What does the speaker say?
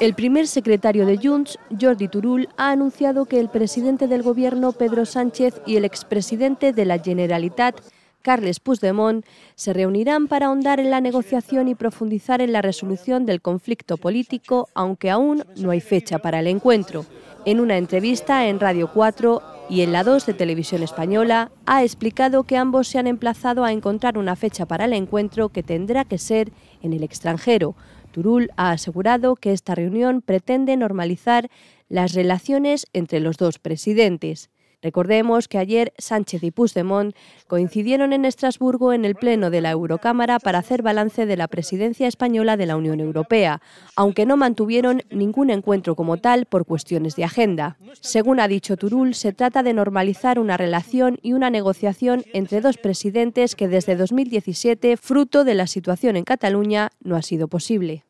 El primer secretario de Junts, Jordi Turul, ha anunciado que el presidente del Gobierno, Pedro Sánchez, y el expresidente de la Generalitat, Carles Puigdemont, se reunirán para ahondar en la negociación y profundizar en la resolución del conflicto político, aunque aún no hay fecha para el encuentro. En una entrevista en Radio 4 y en la 2 de Televisión Española, ha explicado que ambos se han emplazado a encontrar una fecha para el encuentro que tendrá que ser en el extranjero, Turul ha asegurado que esta reunión pretende normalizar las relaciones entre los dos presidentes. Recordemos que ayer Sánchez y Puigdemont coincidieron en Estrasburgo en el pleno de la Eurocámara para hacer balance de la presidencia española de la Unión Europea, aunque no mantuvieron ningún encuentro como tal por cuestiones de agenda. Según ha dicho Turul, se trata de normalizar una relación y una negociación entre dos presidentes que desde 2017, fruto de la situación en Cataluña, no ha sido posible.